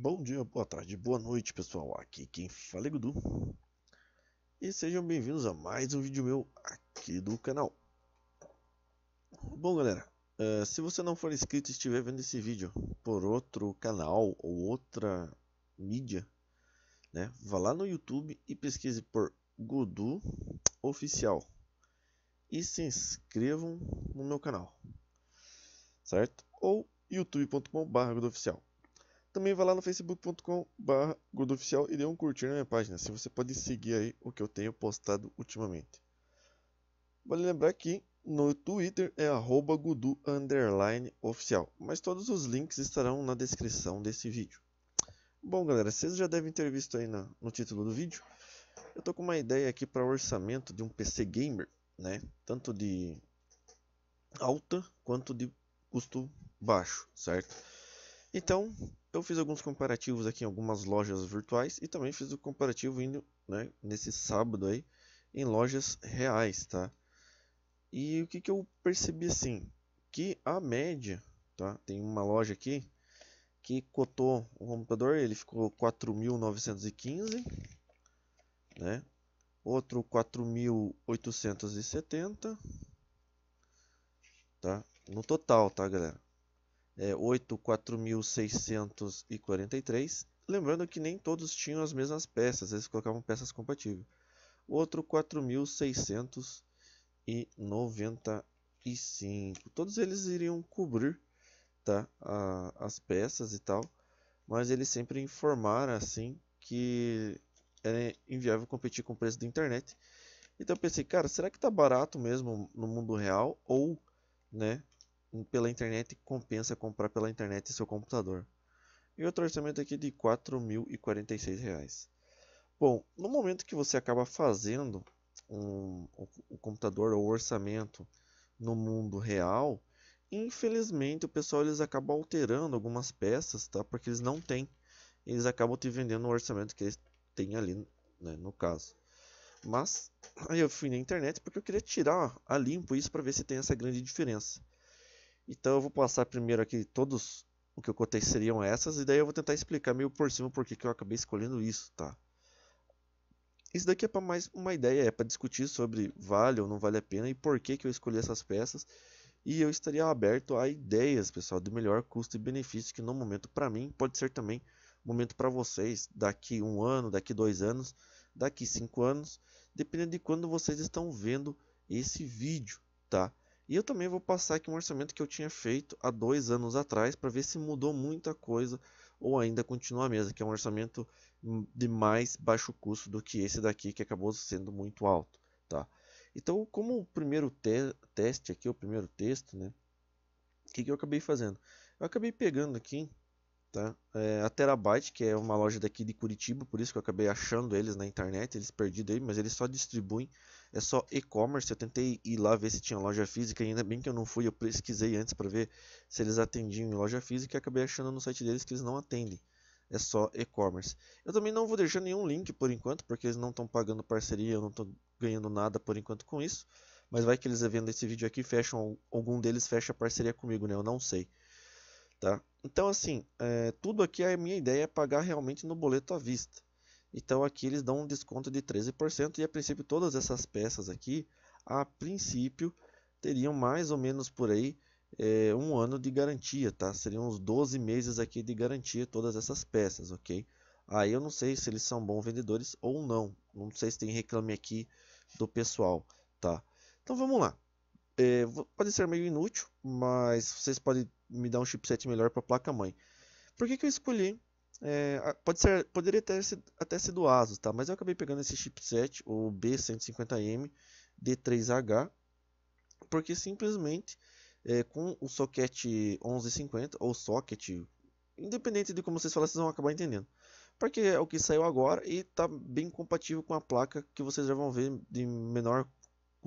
Bom dia, boa tarde, boa noite pessoal, aqui quem fala é Gudu E sejam bem-vindos a mais um vídeo meu aqui do canal Bom galera, uh, se você não for inscrito e estiver vendo esse vídeo por outro canal ou outra mídia né, Vá lá no YouTube e pesquise por Gudu Oficial E se inscrevam no meu canal Certo? Ou youtube.com.br Oficial também vai lá no facebook.com.br gordoficial e dê um curtir na minha página, se assim você pode seguir aí o que eu tenho postado ultimamente. Vale lembrar que no Twitter é @godu_oficial, mas todos os links estarão na descrição desse vídeo. Bom galera, vocês já devem ter visto aí na, no título do vídeo, eu tô com uma ideia aqui para orçamento de um PC Gamer, né? Tanto de alta quanto de custo baixo, certo? Então, eu fiz alguns comparativos aqui em algumas lojas virtuais e também fiz o um comparativo indo né, nesse sábado aí em lojas reais, tá? E o que, que eu percebi assim? Que a média, tá? Tem uma loja aqui que cotou o computador, ele ficou 4.915, né? Outro 4.870, tá? No total, tá, galera? é, 8.4643. Lembrando que nem todos tinham as mesmas peças, eles colocavam peças compatíveis. O outro 4.695. Todos eles iriam cobrir tá, a, as peças e tal, mas eles sempre informaram assim que era é inviável competir com o preço da internet. Então eu pensei, cara, será que tá barato mesmo no mundo real? Ou, né, pela internet compensa comprar pela internet seu computador. E outro orçamento aqui de R$ 4.046. Bom, no momento que você acaba fazendo um, o, o computador ou orçamento no mundo real, infelizmente o pessoal eles acabam alterando algumas peças, tá? Porque eles não têm, eles acabam te vendendo o orçamento que eles têm ali, né, no caso. Mas aí eu fui na internet porque eu queria tirar ah, a limpo isso para ver se tem essa grande diferença. Então eu vou passar primeiro aqui todos o que aconteceriam essas e daí eu vou tentar explicar meio por cima porque que eu acabei escolhendo isso, tá? Isso daqui é para mais uma ideia, é para discutir sobre vale ou não vale a pena e por que que eu escolhi essas peças. E eu estaria aberto a ideias, pessoal, de melhor custo e benefício que no momento para mim pode ser também momento para vocês daqui um ano, daqui dois anos, daqui cinco anos, dependendo de quando vocês estão vendo esse vídeo, tá? E eu também vou passar aqui um orçamento que eu tinha feito há dois anos atrás para ver se mudou muita coisa ou ainda continua a mesma, que é um orçamento de mais baixo custo do que esse daqui que acabou sendo muito alto, tá? Então, como o primeiro te teste aqui, o primeiro texto, né? O que, que eu acabei fazendo? Eu acabei pegando aqui Tá? É, a Terabyte, que é uma loja daqui de Curitiba, por isso que eu acabei achando eles na internet, eles perdidos aí, mas eles só distribuem, é só e-commerce. Eu tentei ir lá ver se tinha loja física, ainda bem que eu não fui, eu pesquisei antes para ver se eles atendiam em loja física e acabei achando no site deles que eles não atendem. É só e-commerce. Eu também não vou deixar nenhum link por enquanto, porque eles não estão pagando parceria, eu não estou ganhando nada por enquanto com isso. Mas vai que eles vendo esse vídeo aqui, fecham, algum deles fecha parceria comigo, né? Eu não sei. Tá? Então, assim, é, tudo aqui a minha ideia é pagar realmente no boleto à vista. Então, aqui eles dão um desconto de 13% e, a princípio, todas essas peças aqui, a princípio, teriam mais ou menos por aí é, um ano de garantia, tá? Seriam uns 12 meses aqui de garantia todas essas peças, ok? Aí eu não sei se eles são bons vendedores ou não. Não sei se tem reclame aqui do pessoal, tá? Então vamos lá. É, pode ser meio inútil, mas vocês podem me dar um chipset melhor para placa mãe. Por que, que eu escolhi? É, pode ser, poderia ter sido, até sido ASUS, tá? Mas eu acabei pegando esse chipset, o B150M D3H, porque simplesmente é, com o socket 1150 ou socket, independente de como vocês falam, vocês vão acabar entendendo. Porque é o que saiu agora e está bem compatível com a placa que vocês já vão ver de menor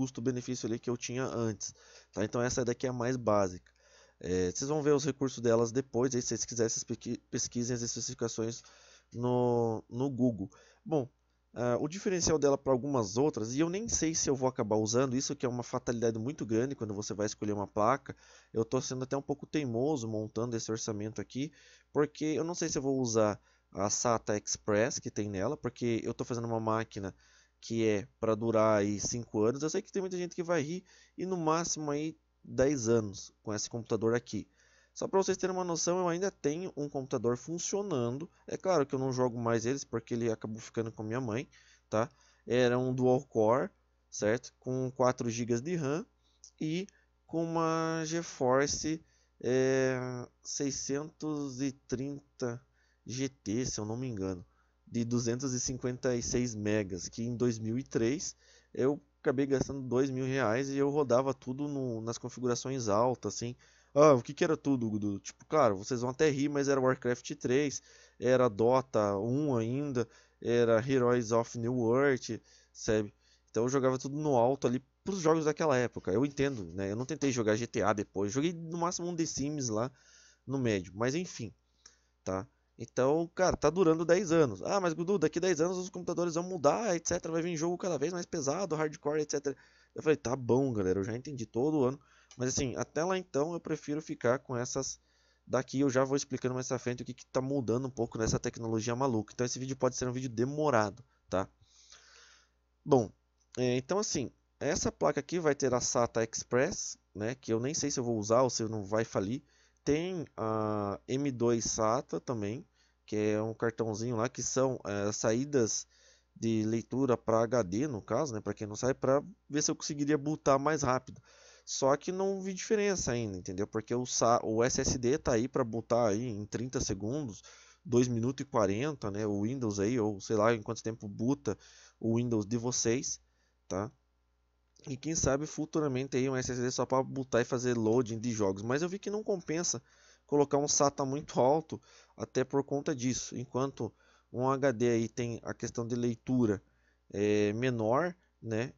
custo-benefício ali que eu tinha antes. Tá? Então essa daqui é a mais básica. É, vocês vão ver os recursos delas depois, aí se vocês quiserem, vocês pesquisem as especificações no, no Google. Bom, Uh, o diferencial dela para algumas outras, e eu nem sei se eu vou acabar usando isso, que é uma fatalidade muito grande quando você vai escolher uma placa. Eu estou sendo até um pouco teimoso montando esse orçamento aqui, porque eu não sei se eu vou usar a SATA Express que tem nela, porque eu estou fazendo uma máquina que é para durar aí 5 anos. Eu sei que tem muita gente que vai rir e no máximo aí 10 anos com esse computador aqui. Só para vocês terem uma noção, eu ainda tenho um computador funcionando. É claro que eu não jogo mais eles porque ele acabou ficando com minha mãe, tá? Era um dual core, certo? Com 4 GB de RAM e com uma GeForce é, 630 GT, se eu não me engano de 256 megas, que em 2003 eu acabei gastando 2 mil reais e eu rodava tudo no, nas configurações altas, assim. Ah, o que, que era tudo, Tipo, claro, vocês vão até rir, mas era Warcraft 3, era Dota 1 ainda, era Heroes of New World, sabe? Então eu jogava tudo no alto ali para os jogos daquela época. Eu entendo, né? Eu não tentei jogar GTA depois, joguei no máximo um The Sims lá no médio, mas enfim, tá? Então, cara, tá durando 10 anos. Ah, mas Gudu, daqui 10 anos os computadores vão mudar, etc. Vai vir jogo cada vez mais pesado, hardcore, etc. Eu falei, tá bom, galera, eu já entendi todo ano. Mas assim, até lá então eu prefiro ficar com essas. Daqui eu já vou explicando mais pra frente o que, que tá mudando um pouco nessa tecnologia maluca. Então esse vídeo pode ser um vídeo demorado, tá? Bom, é, então assim, essa placa aqui vai ter a SATA Express, né? Que eu nem sei se eu vou usar ou se não vai falir. Tem a M2 SATA também, que é um cartãozinho lá que são é, saídas de leitura para HD, no caso, né, para quem não sabe, para ver se eu conseguiria botar mais rápido. Só que não vi diferença ainda, entendeu? Porque o, o SSD tá aí para botar aí em 30 segundos, 2 minutos e 40, né, o Windows aí ou sei lá em quanto tempo bota o Windows de vocês, tá? E quem sabe futuramente aí um SSD só para botar e fazer loading de jogos, mas eu vi que não compensa colocar um SATA muito alto até por conta disso. Enquanto um HD aí tem a questão de leitura é, menor, né?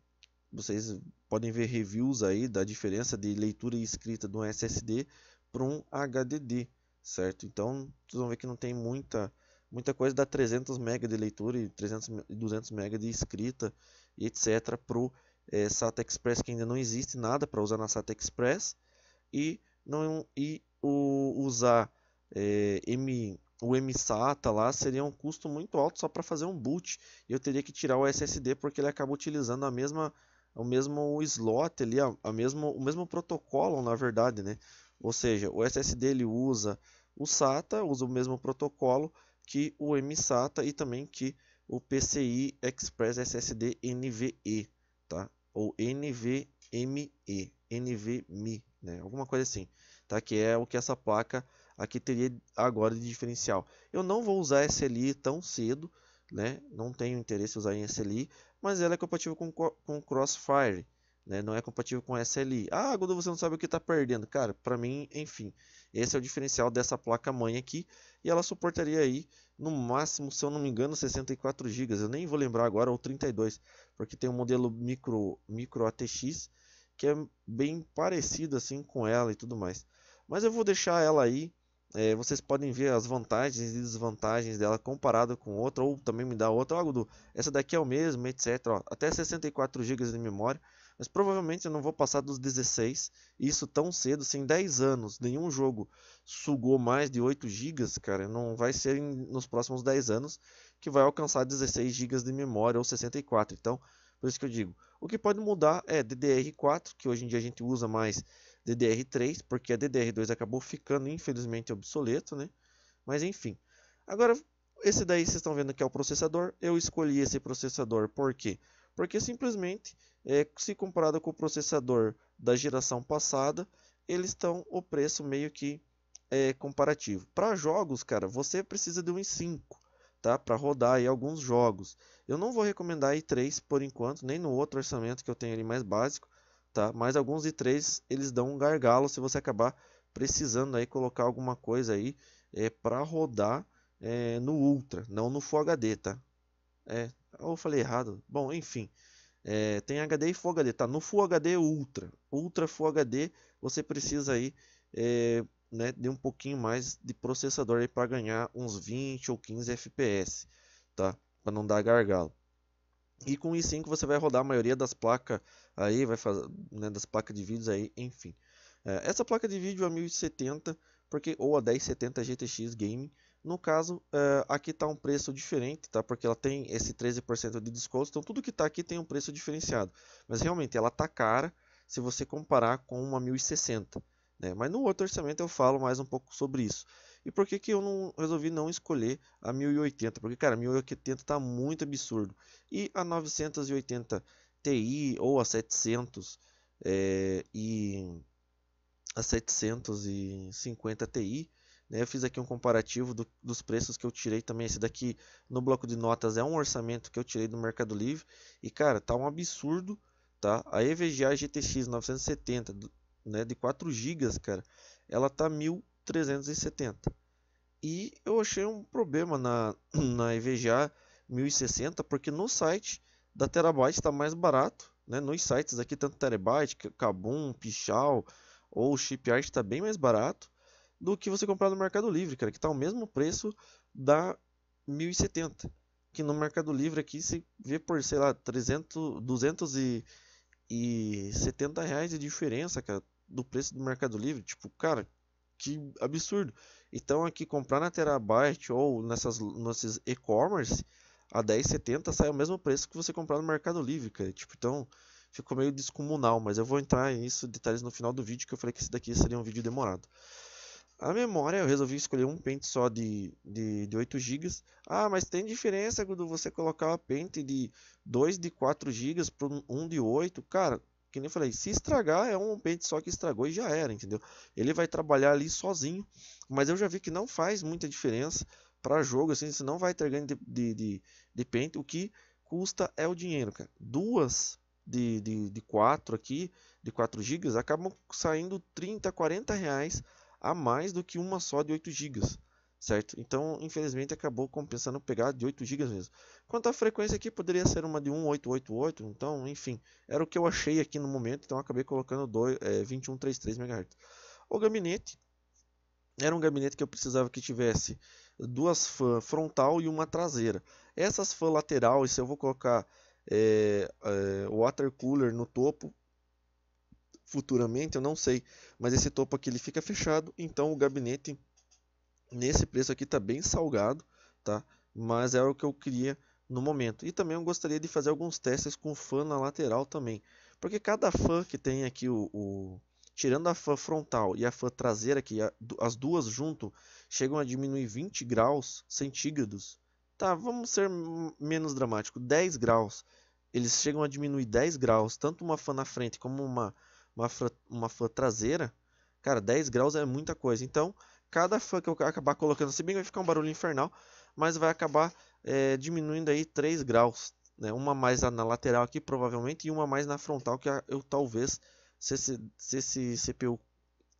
Vocês podem ver reviews aí da diferença de leitura e escrita de um SSD para um HDD, certo? Então, vocês vão ver que não tem muita muita coisa dá 300 MB de leitura e 300 200 MB de escrita e etc pro é, SATA Express que ainda não existe nada para usar na SATA Express e não e o usar é, M, o MSATA tá lá seria um custo muito alto só para fazer um boot. E eu teria que tirar o SSD porque ele acaba utilizando a mesma o mesmo slot ali, a, a mesmo, o mesmo protocolo na verdade, né? Ou seja, o SSD ele usa o SATA, usa o mesmo protocolo que o MSATA e também que o PCI Express SSD NVE, tá? Ou NVMe, NVMe, né? Alguma coisa assim, tá? Que é o que essa placa aqui teria agora de diferencial. Eu não vou usar SLI tão cedo, né? não tenho interesse em usar em SLI, mas ela é compatível com, com Crossfire, né? não é compatível com SLI. Ah, quando você não sabe o que está perdendo, cara, para mim, enfim, esse é o diferencial dessa placa-mãe aqui, e ela suportaria aí, no máximo, se eu não me engano, 64 GB, eu nem vou lembrar agora, ou 32, porque tem um modelo micro, micro ATX, que é bem parecido assim com ela e tudo mais. Mas eu vou deixar ela aí é, vocês podem ver as vantagens e desvantagens dela comparado com outra, ou também me dá outra, algo do essa daqui é o mesmo, etc. Ó, até 64 GB de memória, mas provavelmente eu não vou passar dos 16, isso tão cedo, sem 10 anos. Nenhum jogo sugou mais de 8 GB, cara, não vai ser em, nos próximos 10 anos que vai alcançar 16 GB de memória ou 64. Então, por isso que eu digo, o que pode mudar é DDR4, que hoje em dia a gente usa mais DDR3, porque a DDR2 acabou ficando infelizmente obsoleto, né? Mas enfim. Agora esse daí vocês estão vendo que é o processador. Eu escolhi esse processador por quê? Porque simplesmente, é, se comparado com o processador da geração passada, eles estão o preço meio que é, comparativo. Para jogos, cara, você precisa de um i5, tá? Para rodar aí alguns jogos. Eu não vou recomendar i3 por enquanto, nem no outro orçamento que eu tenho ali mais básico, tá? Mas alguns de 3 eles dão um gargalo se você acabar precisando aí colocar alguma coisa aí é, para rodar é, no Ultra, não no Full HD, tá? É, eu falei errado. Bom, enfim, é, tem HD e Full HD, tá? No Full HD Ultra, Ultra Full HD, você precisa aí é, né, de um pouquinho mais de processador para ganhar uns 20 ou 15 FPS, tá? Para não dar gargalo. E com o i5 você vai rodar a maioria das placas aí, vai fazer, né, das placas de vídeos aí, enfim. É, essa placa de vídeo é 1070, porque ou a 1070 GTX Gaming, no caso, é, aqui está um preço diferente, tá? Porque ela tem esse 13% de desconto, então tudo que está aqui tem um preço diferenciado. Mas realmente ela está cara se você comparar com uma 1060, né? Mas no outro orçamento eu falo mais um pouco sobre isso. E por que, que eu não resolvi não escolher a 1080? Porque, cara, a 1080 tá muito absurdo. E a 980 Ti ou a 700 é, eh, e a 750 Ti. Né? Eu fiz aqui um comparativo do, dos preços que eu tirei também. Esse daqui no bloco de notas é um orçamento que eu tirei do Mercado Livre. E cara, tá um absurdo. Tá? A EVGA GTX 970 né, de 4 GB, cara, ela tá 370. E eu achei um problema na, na EVGA 1060, porque no site da Terabyte está mais barato, né? Nos sites aqui, tanto Terabyte, Kabum, Pichal ou Shipyard está bem mais barato do que você comprar no Mercado Livre, cara, que está o mesmo preço da 1070, que no Mercado Livre aqui se vê por, sei lá, 300, 270 reais de diferença, cara, do preço do Mercado Livre, tipo, cara, de absurdo. Então aqui comprar na Terabyte ou nessas nesses e-commerce a 10,70 sai o mesmo preço que você comprar no Mercado Livre, cara. Tipo, então ficou meio descomunal, mas eu vou entrar nisso detalhes no final do vídeo que eu falei que esse daqui seria um vídeo demorado. A memória, eu resolvi escolher um pente só de, de, de 8 GB. Ah, mas tem diferença quando você colocar a pente de 2 de 4 GB para um de 8. Cara, que nem falei, se estragar é um pente só que estragou e já era, entendeu? Ele vai trabalhar ali sozinho, mas eu já vi que não faz muita diferença para jogo, assim, você não vai ter ganho de, de, de, de pente, o que custa é o dinheiro, cara. Duas de, de, de 4 aqui, de 4 GB, acabam saindo 30, 40 reais a mais do que uma só de 8 GB certo? Então, infelizmente, acabou compensando pegar de 8 GB mesmo. Quanto à frequência aqui, poderia ser uma de 1888, então, enfim, era o que eu achei aqui no momento, então acabei colocando é, 2133 MHz. O gabinete era um gabinete que eu precisava que tivesse duas fãs frontal e uma traseira. Essas fãs lateral, se eu vou colocar é, é, water cooler no topo, futuramente, eu não sei, mas esse topo aqui ele fica fechado, então o gabinete nesse preço aqui está bem salgado, tá? Mas é o que eu queria no momento. E também eu gostaria de fazer alguns testes com fã na lateral também. Porque cada fã que tem aqui o, o... Tirando a fã frontal e a fã traseira, que as duas junto chegam a diminuir 20 graus centígrados. Tá, vamos ser menos dramático, 10 graus. Eles chegam a diminuir 10 graus, tanto uma fã na frente como uma, uma, fã, uma fã traseira. Cara, 10 graus é muita coisa. Então, cada fã que eu acabar colocando, se bem que vai ficar um barulho infernal, mas vai acabar é, diminuindo aí 3 graus. Né? Uma mais na lateral aqui, provavelmente, e uma mais na frontal, que eu talvez, se esse, se esse CPU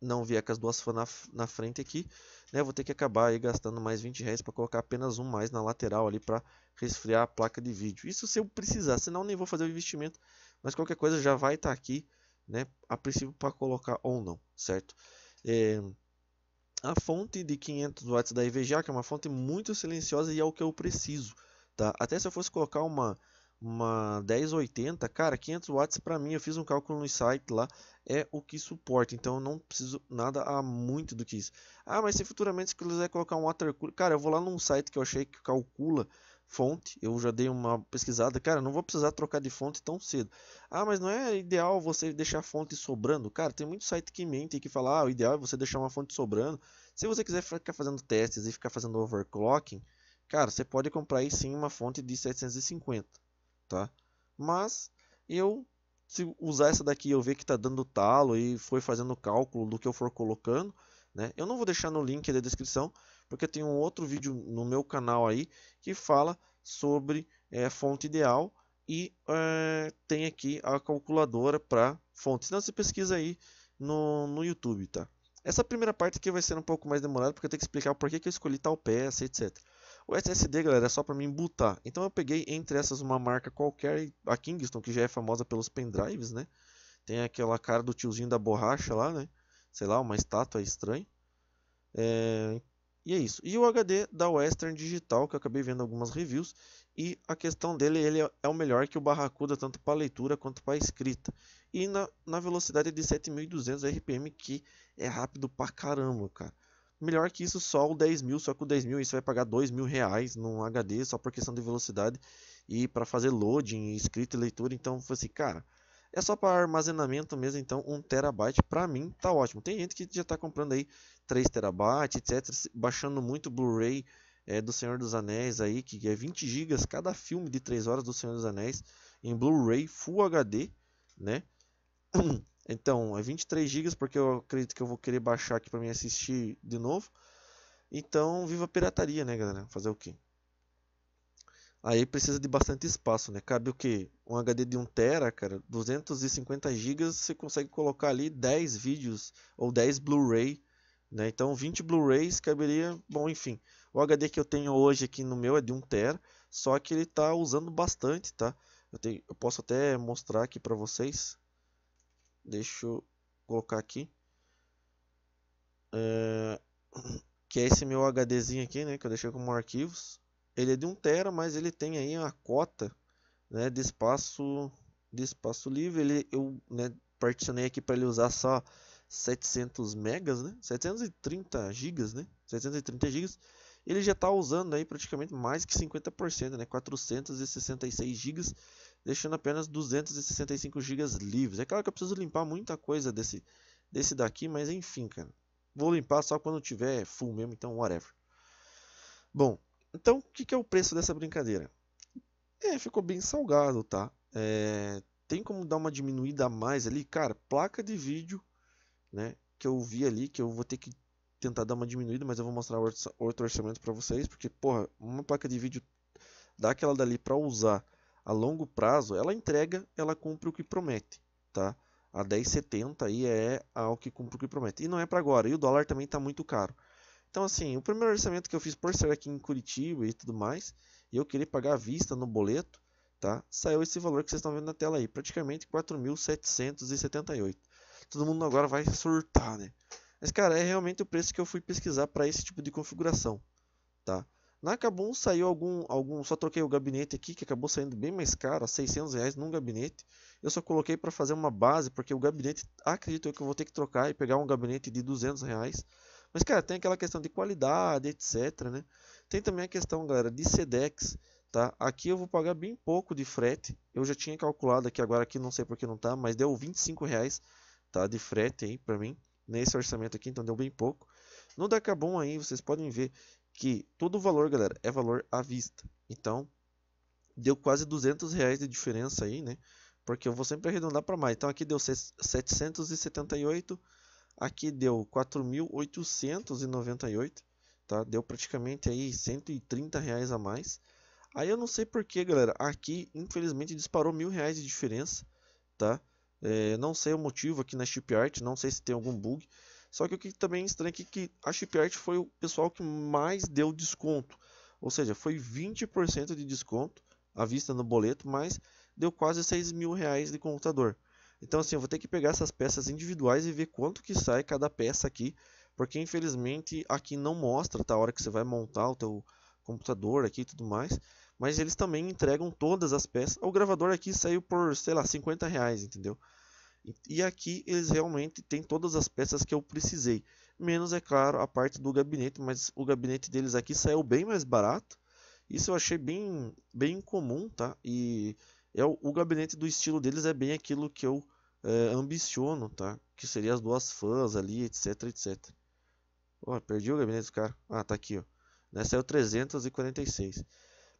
não vier com as duas fãs na, na frente aqui, né? Vou ter que acabar aí gastando mais 20 reais para colocar apenas um mais na lateral ali para resfriar a placa de vídeo. Isso se eu precisar, senão nem vou fazer o investimento, mas qualquer coisa já vai estar tá aqui, né? A princípio para colocar ou não, certo? É a fonte de 500 watts da EVGA, que é uma fonte muito silenciosa e é o que eu preciso, tá? Até se eu fosse colocar uma uma 1080, cara, 500 watts para mim, eu fiz um cálculo no site lá, é o que suporta, então eu não preciso nada a muito do que isso. Ah, mas se futuramente você quiser colocar um water cooler, cara, eu vou lá num site que eu achei que calcula fonte. Eu já dei uma pesquisada, cara, não vou precisar trocar de fonte tão cedo. Ah, mas não é ideal você deixar a fonte sobrando? Cara, tem muito site que mente e que fala, ah, o ideal é você deixar uma fonte sobrando. Se você quiser ficar fazendo testes e ficar fazendo overclocking, cara, você pode comprar aí sim uma fonte de 750, tá? Mas eu se usar essa daqui eu ver que está dando talo e foi fazendo cálculo do que eu for colocando, né? Eu não vou deixar no link da descrição, porque tem um outro vídeo no meu canal aí que fala sobre é, fonte ideal e é, tem aqui a calculadora para fontes. Então você pesquisa aí no, no YouTube, tá? Essa primeira parte aqui vai ser um pouco mais demorada, porque eu tenho que explicar o porquê que eu escolhi tal peça, etc. O SSD, galera, é só para me embutar. Então eu peguei entre essas uma marca qualquer, a Kingston, que já é famosa pelos pendrives, né? Tem aquela cara do tiozinho da borracha lá, né? Sei lá, uma estátua estranha. É... E é isso. E o HD da Western Digital, que eu acabei vendo algumas reviews, e a questão dele, ele é, é o melhor que o Barracuda, tanto para leitura quanto para escrita. E na, na velocidade de 7200 RPM, que é rápido pra caramba, cara. Melhor que isso, só o 10.000 só que o 10.000 você isso vai pagar 2.000 mil reais num HD, só por questão de velocidade. E para fazer loading, escrita e leitura, então foi assim, cara... É só para armazenamento mesmo, então 1 terabyte para mim tá ótimo. Tem gente que já está comprando aí 3 terabytes, etc, baixando muito Blu-ray é, do Senhor dos Anéis aí, que é 20 gigas cada filme de 3 horas do Senhor dos Anéis em Blu-ray Full HD, né? Então, é 23 GB porque eu acredito que eu vou querer baixar aqui para mim assistir de novo. Então, viva a pirataria, né, galera? Fazer o quê? Aí precisa de bastante espaço, né? Cabe o quê? Um HD de 1 tera, cara, 250 GB, você consegue colocar ali 10 vídeos ou 10 Blu-ray né? Então 20 Blu-rays caberia, bom, enfim. O HD que eu tenho hoje aqui no meu é de 1 TB, só que ele está usando bastante, tá? Eu, tenho, eu posso até mostrar aqui para vocês. Deixa eu colocar aqui. É... Que é esse meu HDzinho aqui, né? Que eu deixei como arquivos. Ele é de 1 TB, mas ele tem aí uma cota né, de, espaço, de espaço livre. Ele, eu né, particionei aqui para ele usar só 700 megas, né? 730 gigas, né? 730 gigas. Ele já está usando aí praticamente mais que 50%, né? 466 gigas, deixando apenas 265 gigas livres. É claro que eu preciso limpar muita coisa desse desse daqui, mas enfim, cara. Vou limpar só quando tiver full mesmo, então whatever. Bom, então o que, que é o preço dessa brincadeira? É, ficou bem salgado, tá? É, tem como dar uma diminuída a mais ali, cara. Placa de vídeo né? Que eu vi ali, que eu vou ter que tentar dar uma diminuída, mas eu vou mostrar outro orçamento para vocês, porque, porra, uma placa de vídeo daquela dali para usar a longo prazo, ela entrega, ela cumpre o que promete, tá? A 10,70 aí é ao que cumpre o que promete. E não é para agora, e o dólar também está muito caro. Então, assim, o primeiro orçamento que eu fiz por ser aqui em Curitiba e tudo mais, e eu queria pagar à vista no boleto, tá? Saiu esse valor que vocês estão vendo na tela aí, praticamente 4.778 todo mundo agora vai surtar, né? Mas, cara, é realmente o preço que eu fui pesquisar para esse tipo de configuração, tá? Na Kabum saiu algum, algum, só troquei o gabinete aqui, que acabou saindo bem mais caro, a 600 reais num gabinete. Eu só coloquei para fazer uma base, porque o gabinete, acredito eu que eu vou ter que trocar e pegar um gabinete de 200 reais. Mas, cara, tem aquela questão de qualidade, etc, né? Tem também a questão, galera, de Sedex, tá? Aqui eu vou pagar bem pouco de frete. Eu já tinha calculado aqui agora, aqui não sei porque não tá, mas deu 25 reais tá? De frete aí para mim nesse orçamento aqui, então deu bem pouco. No Dacabon aí vocês podem ver que todo o valor, galera, é valor à vista. Então deu quase 200 reais de diferença aí, né? Porque eu vou sempre arredondar para mais. Então aqui deu 778, aqui deu 4.898, tá? Deu praticamente aí 130 reais a mais. Aí eu não sei porquê, galera. Aqui, infelizmente, disparou mil reais de diferença, tá? É, não sei o motivo aqui na Shipyard, não sei se tem algum bug. Só que o que também é estranho é que, que a Shipyard foi o pessoal que mais deu desconto. Ou seja, foi 20% de desconto à vista no boleto, mas deu quase 6 mil reais de computador. Então assim, eu vou ter que pegar essas peças individuais e ver quanto que sai cada peça aqui. Porque infelizmente aqui não mostra tá, a hora que você vai montar o teu computador aqui e tudo mais. Mas eles também entregam todas as peças. O gravador aqui saiu por, sei lá, 50 reais, entendeu? E aqui eles realmente têm todas as peças que eu precisei. Menos, é claro, a parte do gabinete, mas o gabinete deles aqui saiu bem mais barato. Isso eu achei bem, bem comum, tá? E é o, o gabinete do estilo deles é bem aquilo que eu é, ambiciono, tá? Que seria as duas fãs ali, etc, etc. Oh, perdi o gabinete do cara. Ah, tá aqui, ó. Né? Saiu 346.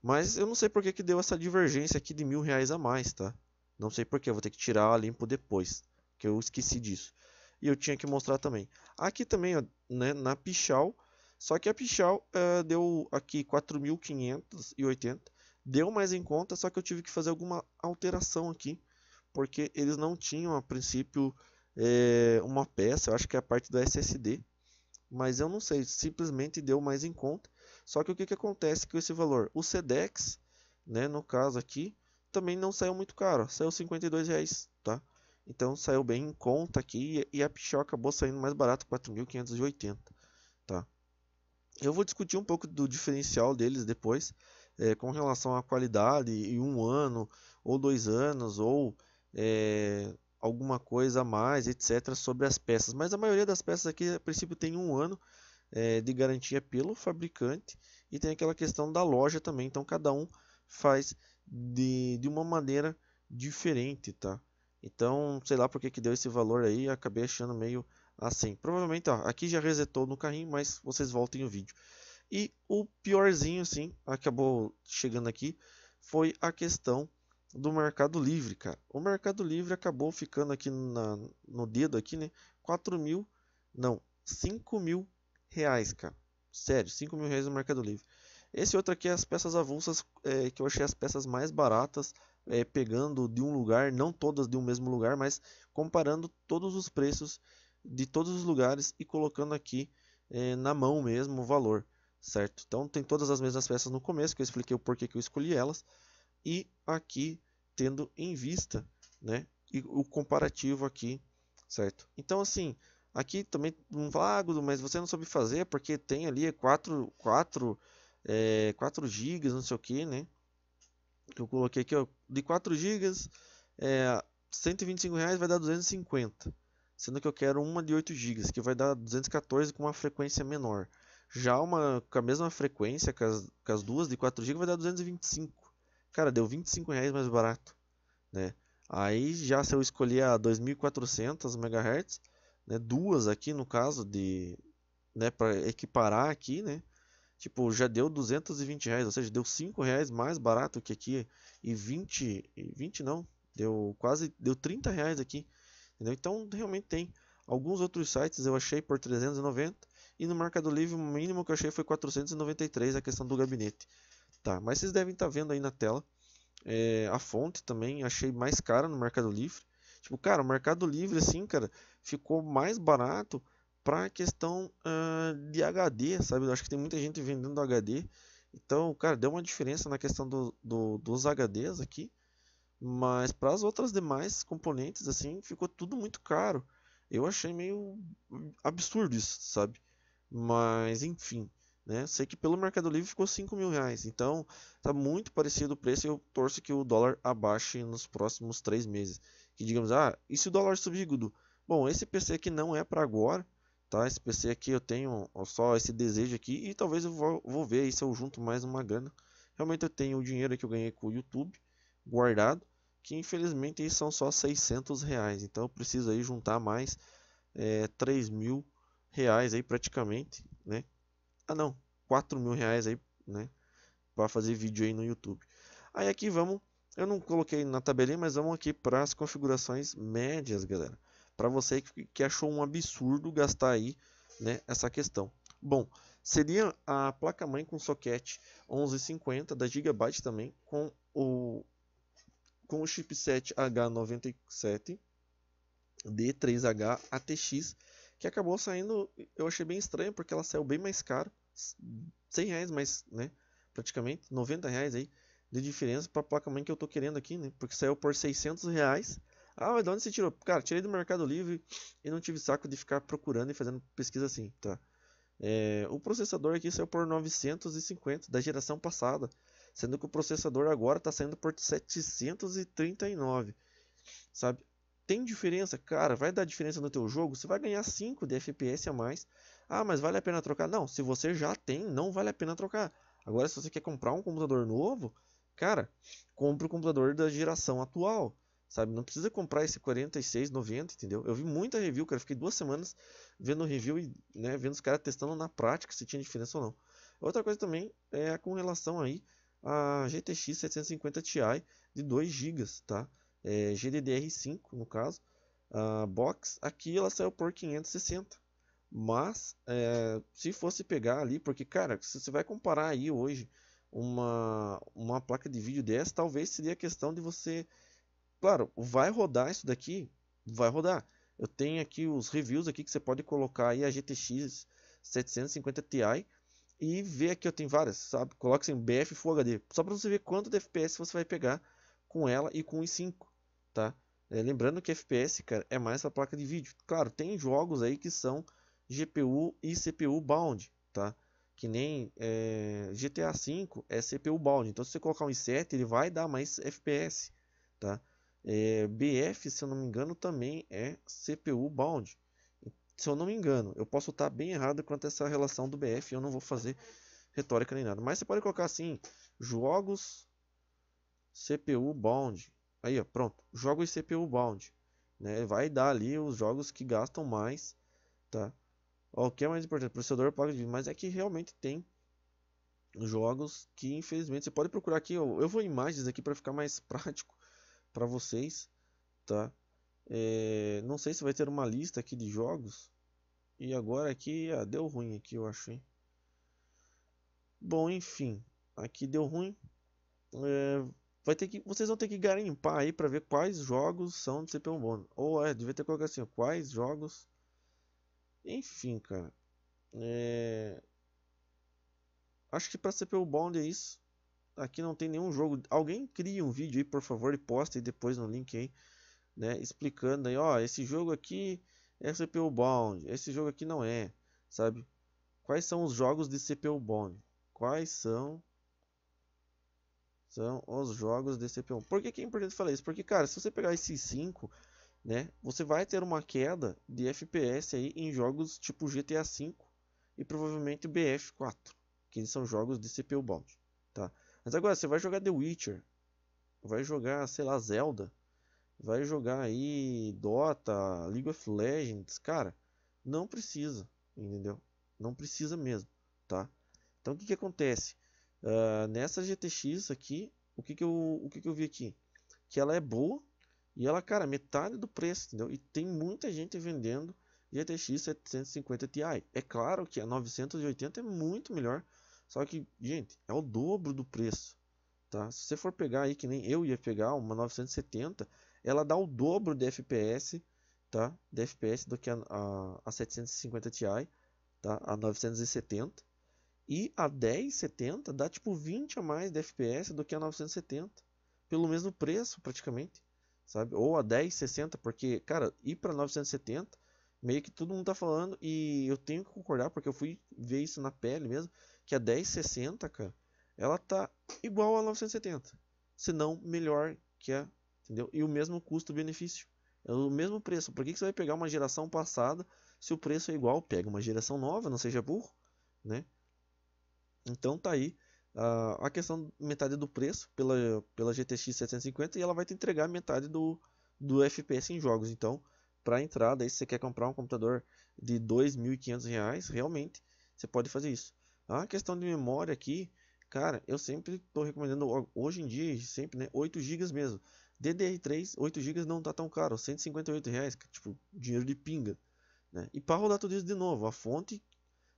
Mas eu não sei por que, que deu essa divergência aqui de mil reais a mais, tá? Não sei por que, vou ter que tirar a limpo depois, que eu esqueci disso. E eu tinha que mostrar também. Aqui também, ó, né, na Pichal, só que a Pichal uh, eh, deu aqui 4.580, deu mais em conta, só que eu tive que fazer alguma alteração aqui, porque eles não tinham a princípio é, uma peça, eu acho que é a parte do SSD, mas eu não sei, simplesmente deu mais em conta. Só que o que, que acontece com esse valor? O SEDEX, né, no caso aqui, também não saiu muito caro, saiu 52 reais, tá? Então saiu bem em conta aqui e a Pichó acabou saindo mais barato, 4.580, tá? Eu vou discutir um pouco do diferencial deles depois, é, com relação à qualidade e um ano ou dois anos ou é, alguma coisa a mais, etc, sobre as peças. Mas a maioria das peças aqui, a princípio, tem um ano é, de garantia pelo fabricante e tem aquela questão da loja também. Então cada um faz de, de uma maneira diferente, tá? Então, sei lá por que, que deu esse valor aí, acabei achando meio assim. Provavelmente, ó, aqui já resetou no carrinho, mas vocês voltem o vídeo. E o piorzinho, assim acabou chegando aqui, foi a questão do Mercado Livre, cara. O Mercado Livre acabou ficando aqui na, no dedo aqui, né? 4 mil, não, 5 mil reais, cara. Sério, 5 mil reais no Mercado Livre. Esse outro aqui é as peças avulsas, é, que eu achei as peças mais baratas, é, pegando de um lugar, não todas de um mesmo lugar, mas comparando todos os preços de todos os lugares e colocando aqui é, na mão mesmo o valor, certo? Então tem todas as mesmas peças no começo, que eu expliquei o porquê que eu escolhi elas, e aqui tendo em vista, né, e o comparativo aqui, certo? Então assim, Aqui também um vago, mas você não soube fazer porque tem ali 4, 4, é, 4 GB, não sei o né? que, né? eu coloquei aqui, ó, de 4 GB, é, 125 reais vai dar 250, sendo que eu quero uma de 8 GB, que vai dar 214 com uma frequência menor. Já uma com a mesma frequência, com as, com as duas de 4 GB, vai dar 225. Cara, deu 25 reais mais barato, né? Aí já se eu escolher a 2400 MHz, né, duas aqui no caso de né, para equiparar aqui, né? Tipo, já deu 220 reais, ou seja, deu cinco reais mais barato que aqui e 20, 20 não, deu quase, deu 30 reais aqui, entendeu? Então realmente tem alguns outros sites eu achei por 390 e no Mercado Livre o mínimo que eu achei foi 493 a questão do gabinete, tá? Mas vocês devem estar tá vendo aí na tela é, a fonte também achei mais cara no Mercado Livre, Tipo, cara, o Mercado Livre, assim, cara, ficou mais barato pra questão uh, de HD, sabe? Eu acho que tem muita gente vendendo HD. Então, cara, deu uma diferença na questão do, do, dos HDs aqui. Mas para as outras demais componentes, assim, ficou tudo muito caro. Eu achei meio absurdo isso, sabe? Mas, enfim, né? Sei que pelo Mercado Livre ficou 5 mil reais. Então, tá muito parecido o preço e eu torço que o dólar abaixe nos próximos 3 meses que digamos, ah, e se o dólar subir, Gudu? Bom, esse PC aqui não é para agora, tá? Esse PC aqui eu tenho só esse desejo aqui e talvez eu vou, vou ver se eu junto mais uma grana. Realmente eu tenho o dinheiro que eu ganhei com o YouTube guardado, que infelizmente são só 600 reais. Então eu preciso aí juntar mais é, 3 mil reais aí praticamente, né? Ah não, 4 mil reais aí, né? Para fazer vídeo aí no YouTube. Aí aqui vamos eu não coloquei na tabelinha, mas vamos aqui para as configurações médias, galera. Para você que, que achou um absurdo gastar aí né, essa questão. Bom, seria a placa-mãe com socket 1150 da Gigabyte também, com o, com o chipset H97 D3H ATX, que acabou saindo, eu achei bem estranho, porque ela saiu bem mais caro, 100 reais mais, né, praticamente, 90 reais aí, de diferença para a placa-mãe que eu tô querendo aqui, né? Porque saiu por 600 reais. Ah, mas de onde você tirou? Cara, tirei do Mercado Livre e não tive saco de ficar procurando e fazendo pesquisa assim, tá? É, o processador aqui saiu por 950 da geração passada, sendo que o processador agora está saindo por 739, sabe? Tem diferença, cara, vai dar diferença no teu jogo, você vai ganhar 5 de FPS a mais. Ah, mas vale a pena trocar? Não, se você já tem, não vale a pena trocar. Agora se você quer comprar um computador novo, Cara, compra o computador da geração atual, sabe? Não precisa comprar esse 4690, entendeu? Eu vi muita review, cara, fiquei duas semanas vendo review e né, vendo os caras testando na prática se tinha diferença ou não. Outra coisa também é com relação aí a GTX 750 Ti de 2 GB, tá? É, GDDR5 no caso, a box aqui ela saiu por 560. Mas é, se fosse pegar ali, porque cara, se você vai comparar aí hoje uma, uma placa de vídeo dessa, talvez seria questão de você. Claro, vai rodar isso daqui, vai rodar. Eu tenho aqui os reviews aqui que você pode colocar aí a GTX 750 Ti e ver aqui, eu tenho várias, sabe? Coloca em BF Full HD, só para você ver quanto de FPS você vai pegar com ela e com o i5, tá? É, lembrando que FPS, cara, é mais a placa de vídeo. Claro, tem jogos aí que são GPU e CPU bound, tá? que nem eh, é, GTA V é CPU bound. Então, se você colocar um i7, ele vai dar mais FPS, tá? É, eh, BF, se eu não me engano, também é CPU bound. Se eu não me engano, eu posso estar bem errado quanto a essa relação do BF, eu não vou fazer retórica nem nada. Mas você pode colocar assim, jogos CPU bound. Aí, ó, pronto, jogos CPU bound, né? Vai dar ali os jogos que gastam mais, tá? O que é mais importante? Processador, placa de vídeo. Mas é que realmente tem jogos que infelizmente você pode procurar aqui. Eu, eu vou imagens aqui para ficar mais prático para vocês, tá? É, não sei se vai ter uma lista aqui de jogos. E agora aqui, ah, deu ruim aqui, eu acho. Hein? Bom, enfim, aqui deu ruim. É, vai ter que, vocês vão ter que garimpar aí para ver quais jogos são de CPU Bono. Ou é, devia ter colocado assim, quais jogos enfim, cara. É... Acho que pra CPU Bond é isso. Aqui não tem nenhum jogo. Alguém cria um vídeo aí, por favor, e posta aí depois no link aí. Né, explicando aí, ó, esse jogo aqui é CPU Bond esse jogo aqui não é, sabe? Quais são os jogos de CPU Bond Quais são são os jogos de CPU? Por que, que é importante falar isso? Porque, cara, se você pegar esses 5, né? Você vai ter uma queda de FPS aí em jogos tipo GTA V e provavelmente BF4, que são jogos de CPU bound, tá? Mas agora você vai jogar The Witcher, vai jogar, sei lá, Zelda, vai jogar aí Dota, League of Legends, cara, não precisa, entendeu? Não precisa mesmo, tá? Então o que que acontece? Uh, nessa GTX aqui, o que que eu, o que que eu vi aqui? Que ela é boa, e ela, cara, metade do preço, entendeu? E tem muita gente vendendo GTX 750 Ti. É claro que a 980 é muito melhor, só que, gente, é o dobro do preço, tá? Se você for pegar aí, que nem eu ia pegar, uma 970, ela dá o dobro de FPS, tá? De FPS do que a, a, a 750 Ti, tá? A 970. E a 1070 dá tipo 20 a mais de FPS do que a 970, pelo mesmo preço praticamente sabe? Ou a 1060, porque, cara, ir para 970, meio que todo mundo tá falando e eu tenho que concordar porque eu fui ver isso na pele mesmo, que a 1060, cara, ela tá igual a 970, se não melhor que a, entendeu? E o mesmo custo-benefício. É o mesmo preço. Por que, que você vai pegar uma geração passada se o preço é igual? Pega uma geração nova, não seja burro, né? Então tá aí uh, a questão metade do preço pela, pela GTX 750 e ela vai te entregar metade do, do FPS em jogos. Então, para entrada, aí, se você quer comprar um computador de R$ 2.500, realmente você pode fazer isso. É a questão de memória aqui, cara, eu sempre estou recomendando, hoje em dia, sempre, né, 8 GB mesmo. DDR3, 8 GB não tá tão caro, 158 reais, tipo, dinheiro de pinga. Né? E para rodar tudo isso de novo, a fonte,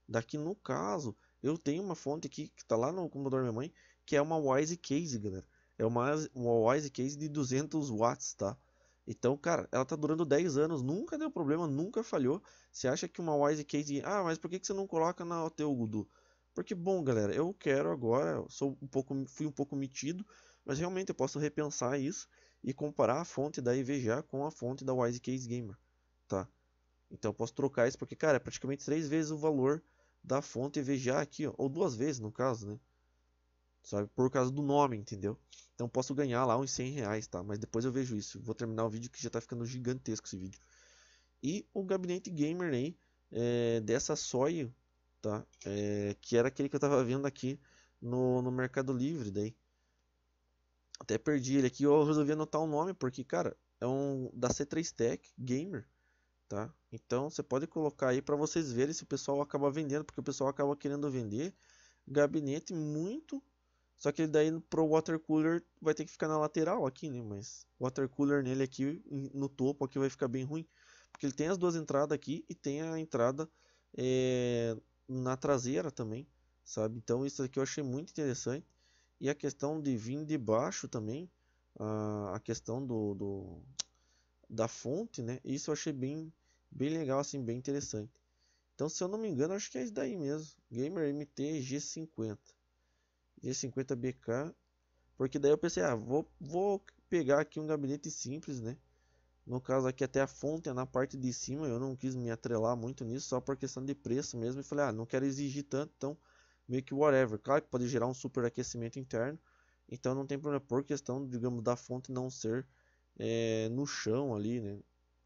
daqui no caso, eu tenho uma fonte aqui que está lá no computador da minha mãe, que é uma Wise Case, galera. É uma, uma Wise Case de 200 watts, tá? Então, cara, ela tá durando 10 anos, nunca deu problema, nunca falhou. Você acha que uma Wise Case... Ah, mas por que, que você não coloca na teu Gudu? Porque, bom, galera, eu quero agora, sou um pouco, fui um pouco metido, mas realmente eu posso repensar isso e comparar a fonte da EVGA com a fonte da Wise Case Gamer, tá? Então eu posso trocar isso porque, cara, é praticamente três vezes o valor da fonte VGA aqui, ó, ou duas vezes no caso, né? Sabe? Por causa do nome, entendeu? Então posso ganhar lá uns 100 reais, tá? Mas depois eu vejo isso. Vou terminar o vídeo que já tá ficando gigantesco esse vídeo. E o gabinete gamer aí, é, dessa Soyo, tá? É, que era aquele que eu tava vendo aqui no, no Mercado Livre daí. Até perdi ele aqui, eu resolvi anotar o um nome, porque, cara, é um da C3 Tech Gamer tá? Então você pode colocar aí para vocês verem se o pessoal acaba vendendo, porque o pessoal acaba querendo vender gabinete muito, só que ele daí pro water cooler vai ter que ficar na lateral aqui, né? Mas water cooler nele aqui no topo aqui vai ficar bem ruim, porque ele tem as duas entradas aqui e tem a entrada é, na traseira também, sabe? Então isso aqui eu achei muito interessante e a questão de vir de baixo também, a, a questão do, do da fonte, né? Isso eu achei bem, bem legal, assim, bem interessante. Então, se eu não me engano, acho que é isso daí mesmo. Gamer MT G50. G50BK. Porque daí eu pensei, ah, vou, vou pegar aqui um gabinete simples, né? No caso aqui até a fonte é na parte de cima, eu não quis me atrelar muito nisso, só por questão de preço mesmo. E falei, ah, não quero exigir tanto, então meio que whatever. Claro que pode gerar um superaquecimento interno, então não tem problema por questão, digamos, da fonte não ser é, no chão ali, né?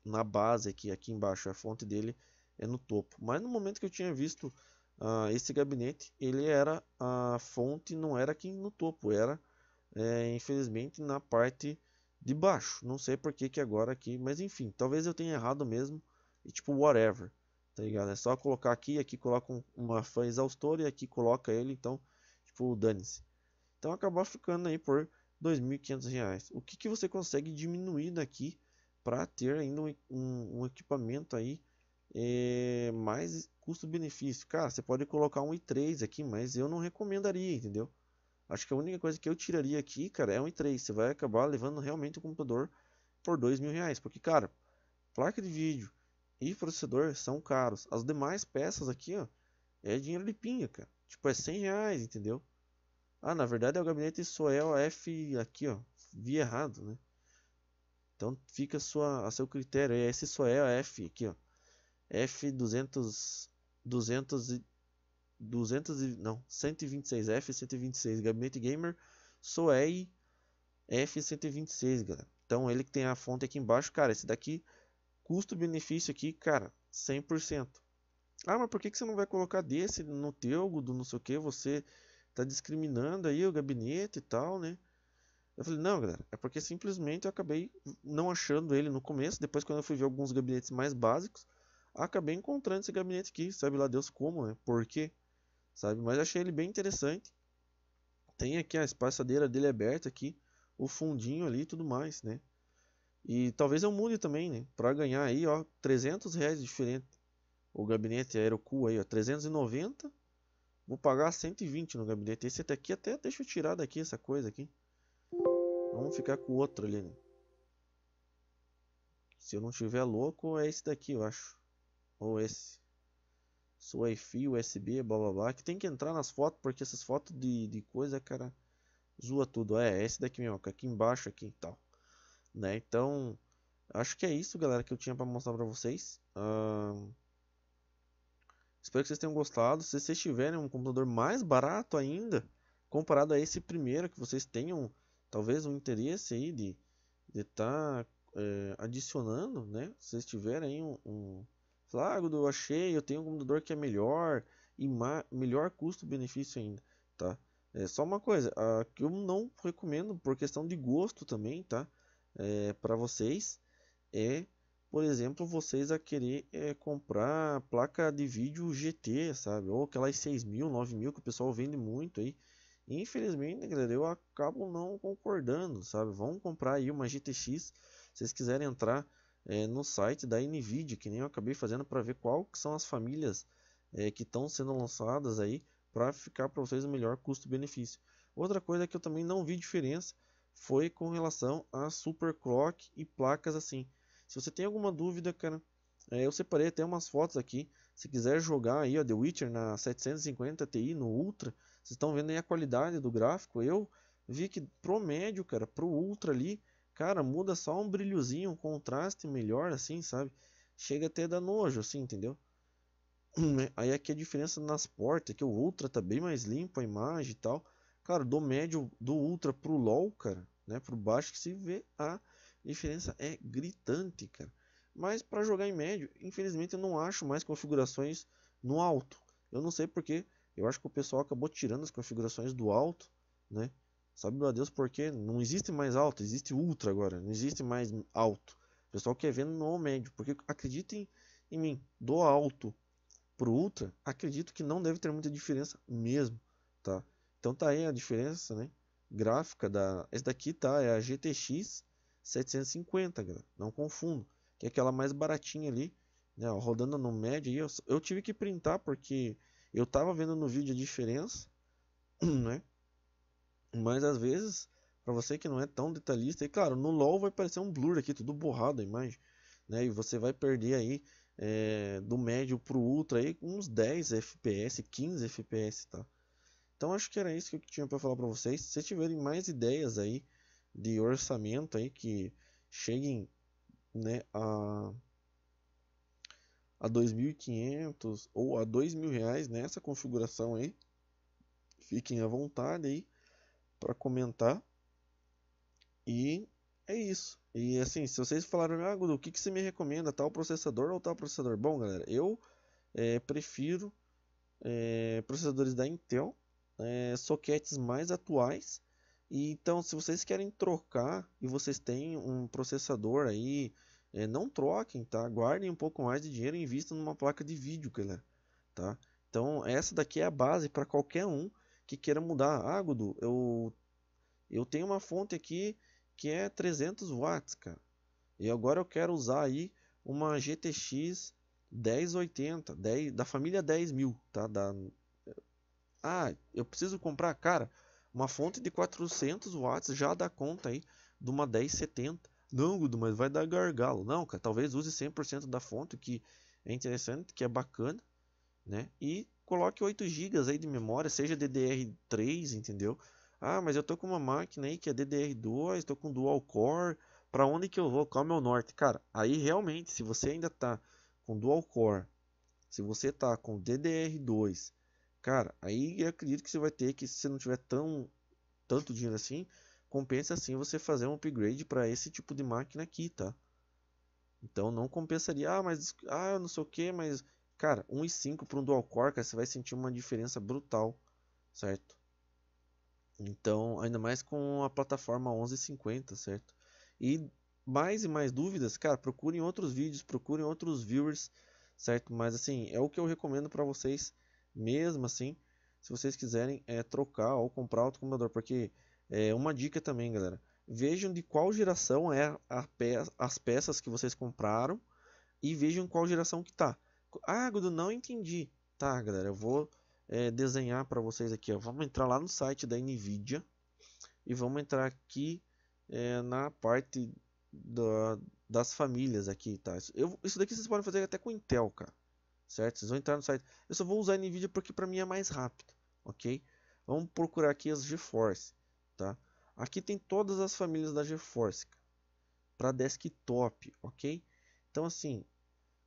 Na base aqui, aqui embaixo, a fonte dele é no topo. Mas no momento que eu tinha visto ah, esse gabinete, ele era a fonte não era aqui no topo, era é, infelizmente na parte de baixo. Não sei por que que agora aqui, mas enfim, talvez eu tenha errado mesmo e tipo whatever, tá ligado? É só colocar aqui, aqui coloca uma fã exaustora e aqui coloca ele, então tipo dane-se. Então acabou ficando aí por R$ reais. O que, que você consegue diminuir daqui para ter ainda um, um, um equipamento aí é, mais custo-benefício? Cara, você pode colocar um i3 aqui, mas eu não recomendaria, entendeu? Acho que a única coisa que eu tiraria aqui, cara, é um i3. Você vai acabar levando realmente o computador por R$ reais, porque, cara, placa de vídeo e processador são caros. As demais peças aqui, ó, é dinheiro de pinha, cara. Tipo, é 100 reais, entendeu? Ah, na verdade é o gabinete Soel F aqui, ó. Vi errado, né? Então fica a, sua, a seu critério. É esse Soel F aqui, ó. F200... 200 e... 200 e... Não, 126. F126. Gabinete Gamer Soei F126, galera. Então ele que tem a fonte aqui embaixo, cara, esse daqui custo-benefício aqui, cara, 100%. Ah, mas por que, que você não vai colocar desse no teu, do não sei o que, você tá discriminando aí o gabinete e tal, né? Eu falei, não, galera, é porque simplesmente eu acabei não achando ele no começo, depois quando eu fui ver alguns gabinetes mais básicos, acabei encontrando esse gabinete aqui, sabe lá Deus como, né? Por quê? Sabe? Mas achei ele bem interessante. Tem aqui a espaçadeira dele aberta aqui, o fundinho ali e tudo mais, né? E talvez eu mude também, né? Para ganhar aí, ó, 300 reais diferente. O gabinete Aerocool aí, ó, 390 Vou pagar 120 no gabinete. Esse daqui até deixa eu tirar daqui essa coisa aqui. Vamos ficar com o outro ali. Né? Se eu não estiver louco, é esse daqui, eu acho. Ou esse. Wi-Fi, USB, blá blá blá. Que tem que entrar nas fotos, porque essas fotos de, de coisa, cara, zoa tudo. É, é esse daqui mesmo, aqui embaixo aqui e tal. Né? Então, acho que é isso, galera, que eu tinha para mostrar para vocês. Uh, Espero que vocês tenham gostado. Se vocês tiverem um computador mais barato ainda, comparado a esse primeiro, que vocês tenham talvez um interesse aí de estar tá, é, adicionando, né? Se vocês tiverem um, um Flávio, ah, eu achei, eu tenho um computador que é melhor e melhor custo-benefício ainda, tá? É só uma coisa, a, que eu não recomendo por questão de gosto também, tá? É, para vocês é por exemplo, vocês a querer é, comprar placa de vídeo GT, sabe? Ou aquelas 6 mil, 9 mil que o pessoal vende muito aí. Infelizmente, galera, eu acabo não concordando, sabe? Vão comprar aí uma GTX, se vocês quiserem entrar é, no site da NVIDIA, que nem eu acabei fazendo para ver qual que são as famílias é, que estão sendo lançadas aí para ficar para vocês o melhor custo-benefício. Outra coisa que eu também não vi diferença foi com relação a superclock e placas assim. Se você tem alguma dúvida, cara, é, eu separei até umas fotos aqui. Se quiser jogar aí, ó, The Witcher na 750 Ti, no Ultra, vocês estão vendo aí a qualidade do gráfico. Eu vi que pro médio, cara, pro Ultra ali, cara, muda só um brilhozinho, um contraste melhor, assim, sabe? Chega até a dar nojo, assim, entendeu? Hum, é, aí aqui a diferença nas portas, que o Ultra tá bem mais limpo a imagem e tal. Cara, do médio do Ultra pro LoL, cara, né? Pro baixo que se vê a a diferença é gritante, cara. Mas para jogar em médio, infelizmente eu não acho mais configurações no alto. Eu não sei porque, eu acho que o pessoal acabou tirando as configurações do alto, né? Sabe meu Deus porque não existe mais alto, existe ultra agora, não existe mais alto. O pessoal quer ver no médio, porque acreditem em mim, do alto pro ultra, acredito que não deve ter muita diferença mesmo, tá? Então tá aí a diferença, né? Gráfica da, esse daqui tá é a GTX 750, galera. Não confundo. Que é aquela mais baratinha ali, né? Rodando no médio. Eu, eu tive que printar porque eu tava vendo no vídeo a diferença, né? Mas às vezes, para você que não é tão detalhista, e claro, no LoL vai parecer um blur aqui, tudo borrado a imagem, né? E você vai perder aí é, do médio pro ultra aí uns 10 FPS, 15 FPS, tá? Então acho que era isso que eu tinha para falar para vocês. Se tiverem mais ideias aí de orçamento aí que cheguem né, a, a 2.500 ou a dois mil reais nessa configuração aí. Fiquem à vontade aí para comentar. E é isso. E assim, se vocês falaram, ah, Gudu, o que, que você me recomenda? Tal processador ou tal processador? Bom, galera, eu é, prefiro é, processadores da Intel, é, soquetes mais atuais e, então, se vocês querem trocar e vocês têm um processador aí, é, não troquem, tá? Guardem um pouco mais de dinheiro e invistam numa placa de vídeo, galera, tá? Então, essa daqui é a base para qualquer um que queira mudar. Ah, Gudu, eu, eu tenho uma fonte aqui que é 300 watts, cara. E agora eu quero usar aí uma GTX 1080, 10, da família 10.000, tá? Da... Ah, eu preciso comprar, cara, uma fonte de 400 watts já dá conta aí de uma 1070. Não, Gudo, mas vai dar gargalo. Não, cara, talvez use 100% da fonte, que é interessante, que é bacana, né? E coloque 8 GB aí de memória, seja DDR3, entendeu? Ah, mas eu tô com uma máquina aí que é DDR2, tô com dual core, para onde que eu vou? Qual é o meu norte? Cara, aí realmente, se você ainda tá com dual core, se você tá com DDR2 Cara, aí eu acredito que você vai ter que, se você não tiver tão tanto dinheiro assim, compensa sim você fazer um upgrade para esse tipo de máquina aqui, tá? Então não compensaria, ah, mas ah, eu não sei o que, mas cara, 1.5 para um dual core, cara, você vai sentir uma diferença brutal, certo? Então, ainda mais com a plataforma 1150, certo? E mais e mais dúvidas, cara, procurem outros vídeos, procurem outros viewers, certo? Mas assim, é o que eu recomendo para vocês mesmo assim, se vocês quiserem é, trocar ou comprar outro computador, porque é uma dica também, galera. Vejam de qual geração é a pe as peças que vocês compraram e vejam qual geração que tá. Ah, Gudu, não entendi. Tá, galera, eu vou é, desenhar para vocês aqui. Ó. Vamos entrar lá no site da NVIDIA e vamos entrar aqui é, na parte da, das famílias aqui, tá? Isso, eu, isso daqui vocês podem fazer até com Intel, cara certo? Vocês vão entrar no site. Eu só vou usar a NVIDIA porque para mim é mais rápido, ok? Vamos procurar aqui as GeForce, tá? Aqui tem todas as famílias da GeForce para desktop, ok? Então assim,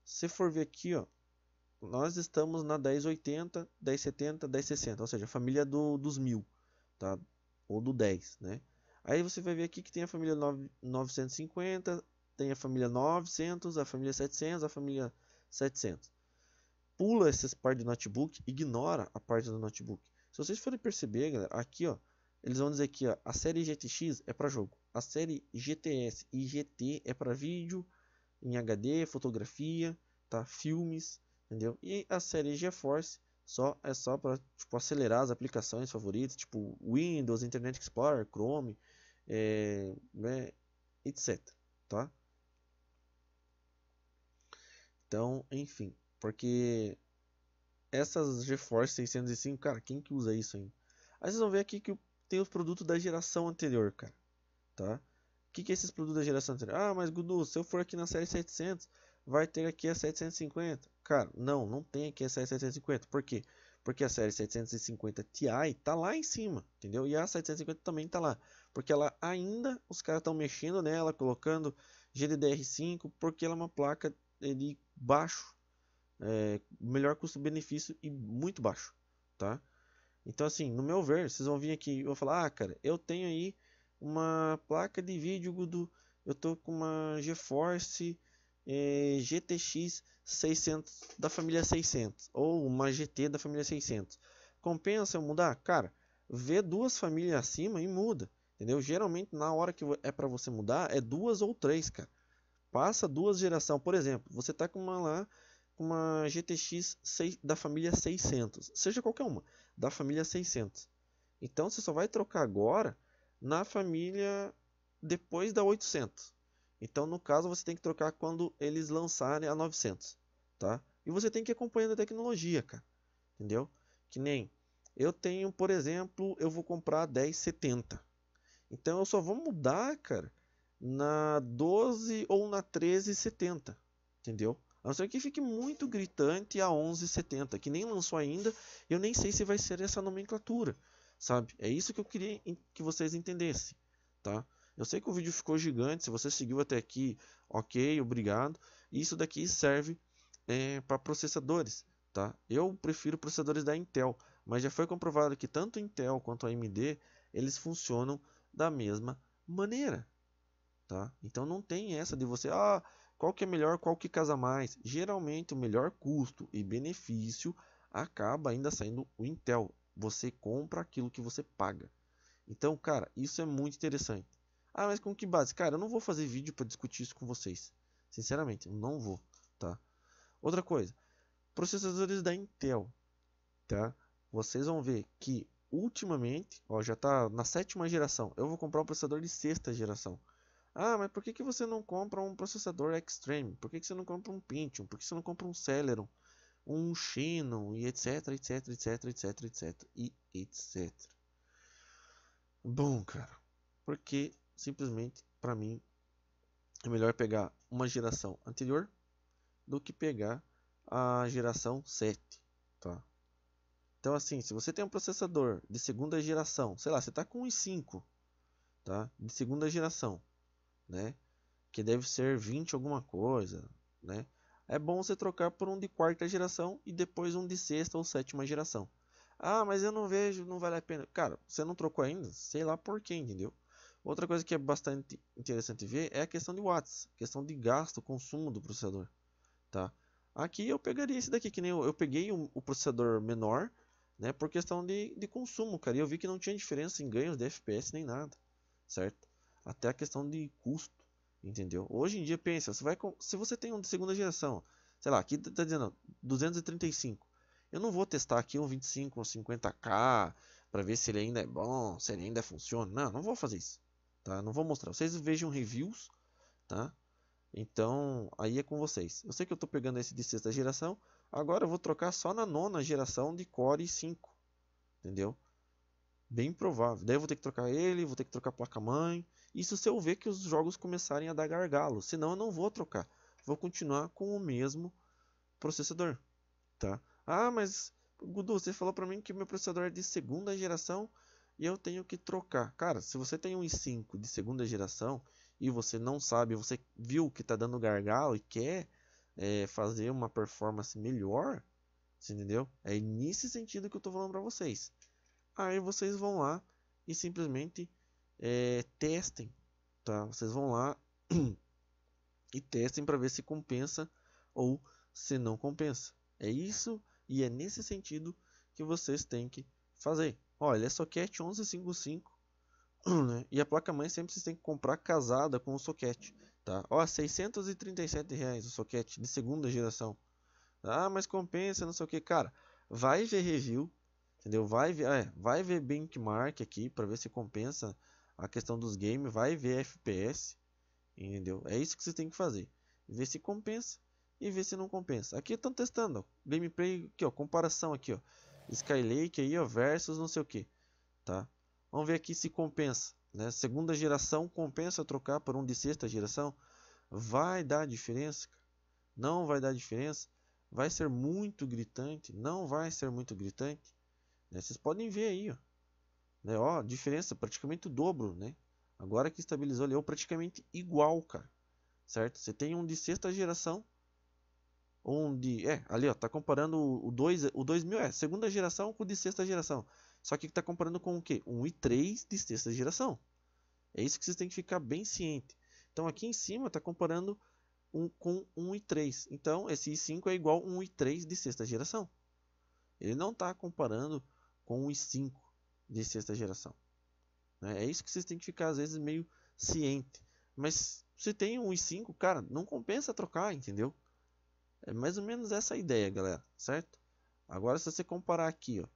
se for ver aqui, ó, nós estamos na 1080, 1070, 1060, ou seja, a família do, dos 1000, tá? Ou do 10, né? Aí você vai ver aqui que tem a família 950, tem a família 900, a família 700, a família 700 pula essas partes do notebook, ignora a parte do notebook. Se vocês forem perceber, galera, aqui ó, eles vão dizer que ó, a série GTX é para jogo, a série GTS e GT é para vídeo, em HD, fotografia, tá, filmes, entendeu? E a série GeForce só é só para tipo, acelerar as aplicações favoritas, tipo Windows, Internet Explorer, Chrome, é, né, etc. Tá? Então, enfim. Porque essas GeForce 605, cara, quem que usa isso ainda? Aí vocês vão ver aqui que tem os produtos da geração anterior, cara. Tá? O que, que é esses produtos da geração anterior? Ah, mas Gudu, se eu for aqui na série 700, vai ter aqui a 750. Cara, não, não tem aqui a série 750. Por quê? Porque a série 750 Ti tá lá em cima, entendeu? E a 750 também tá lá. Porque ela ainda, os caras estão mexendo nela, colocando GDDR5, porque ela é uma placa de baixo é, melhor custo-benefício e muito baixo, tá? Então, assim, no meu ver, vocês vão vir aqui e vão falar: Ah, cara, eu tenho aí uma placa de vídeo do. Eu tô com uma GeForce é, GTX 600 da família 600 ou uma GT da família 600. Compensa eu mudar? Cara, vê duas famílias acima e muda, entendeu? Geralmente, na hora que é para você mudar, é duas ou três, cara. Passa duas gerações, por exemplo, você tá com uma lá uma GTX 6, da família 600, seja qualquer uma, da família 600. Então você só vai trocar agora na família depois da 800. Então no caso você tem que trocar quando eles lançarem a 900, tá? E você tem que ir acompanhando a tecnologia, cara. Entendeu? Que nem eu tenho, por exemplo, eu vou comprar a 1070. Então eu só vou mudar, cara, na 12 ou na 1370, entendeu? A não ser que fique muito gritante a 1170, que nem lançou ainda, eu nem sei se vai ser essa nomenclatura, sabe? É isso que eu queria que vocês entendessem, tá? Eu sei que o vídeo ficou gigante, se você seguiu até aqui, ok, obrigado. Isso daqui serve é, para processadores, tá? Eu prefiro processadores da Intel, mas já foi comprovado que tanto a Intel quanto a AMD, eles funcionam da mesma maneira, tá? Então não tem essa de você, ah, qual que é melhor, qual que casa mais? Geralmente o melhor custo e benefício acaba ainda saindo o Intel. Você compra aquilo que você paga. Então, cara, isso é muito interessante. Ah, mas com que base? Cara, eu não vou fazer vídeo para discutir isso com vocês. Sinceramente, eu não vou, tá? Outra coisa, processadores da Intel, tá? Vocês vão ver que ultimamente, ó, já está na sétima geração. Eu vou comprar um processador de sexta geração. Ah, mas por que, que você não compra um processador Extreme? Por que, que você não compra um Pentium? Por que você não compra um Celeron? Um Xenon? E etc, etc, etc, etc, etc. E etc. Bom, cara. Porque, simplesmente, para mim, é melhor pegar uma geração anterior do que pegar a geração 7, tá? Então assim, se você tem um processador de segunda geração, sei lá, você está com um i5, tá? De segunda geração né? Que deve ser 20 alguma coisa, né? É bom você trocar por um de quarta geração e depois um de sexta ou sétima geração. Ah, mas eu não vejo, não vale a pena. Cara, você não trocou ainda? Sei lá por quê, entendeu? Outra coisa que é bastante interessante ver é a questão de watts, questão de gasto, consumo do processador, tá? Aqui eu pegaria esse daqui, que nem eu, eu peguei um, o processador menor, né, por questão de, de consumo, cara, e eu vi que não tinha diferença em ganhos de FPS nem nada, certo? até a questão de custo, entendeu? Hoje em dia, pensa, você vai com, se você tem um de segunda geração, sei lá, aqui está tá dizendo 235, eu não vou testar aqui um 25 ou um 50k para ver se ele ainda é bom, se ele ainda funciona, não, não vou fazer isso, tá? Não vou mostrar, vocês vejam reviews, tá? Então, aí é com vocês. Eu sei que eu estou pegando esse de sexta geração, agora eu vou trocar só na nona geração de Core 5, entendeu? Bem provável. Daí eu vou ter que trocar ele, vou ter que trocar a placa-mãe, isso se eu ver que os jogos começarem a dar gargalo. Senão eu não vou trocar. Vou continuar com o mesmo processador. Tá? Ah, mas Gudu, você falou para mim que meu processador é de segunda geração e eu tenho que trocar. Cara, se você tem um i5 de segunda geração e você não sabe, você viu que está dando gargalo e quer é, fazer uma performance melhor, você entendeu? É nesse sentido que eu estou falando para vocês. Aí vocês vão lá e simplesmente é, testem, tá? Vocês vão lá e testem para ver se compensa ou se não compensa. É isso e é nesse sentido que vocês têm que fazer. Olha, é soquete 1155 né? e a placa-mãe sempre vocês têm que comprar casada com o soquete. Tá? Ó, 637 reais o soquete de segunda geração. Ah, mas compensa, não sei o que. Cara, vai ver review, entendeu? Vai ver, é, vai ver benchmark aqui para ver se compensa a questão dos games, vai ver FPS, entendeu? É isso que você tem que fazer. Ver se compensa e ver se não compensa. Aqui estão testando, ó, gameplay aqui, ó, comparação aqui, ó. Skylake aí, ó, versus não sei o que, tá? Vamos ver aqui se compensa, né? Segunda geração compensa trocar por um de sexta geração? Vai dar diferença? Não vai dar diferença? Vai ser muito gritante? Não vai ser muito gritante? Né? Vocês podem ver aí, ó. Né? Ó, diferença, praticamente o dobro, né? Agora que estabilizou ali, é praticamente igual, cara. Certo? Você tem um de sexta geração, onde, é, ali ó, tá comparando o dois, o 2000 é segunda geração com o de sexta geração. Só que tá comparando com o quê? Um i3 de sexta geração. É isso que vocês têm que ficar bem ciente. Então aqui em cima tá comparando um com um i3. Então esse i5 é igual um i3 de sexta geração. Ele não está comparando com um i5, de sexta geração. Né? É isso que vocês têm que ficar, às vezes, meio ciente. Mas se tem um i5, cara, não compensa trocar, entendeu? É mais ou menos essa a ideia, galera, certo? Agora, se você comparar aqui, ó,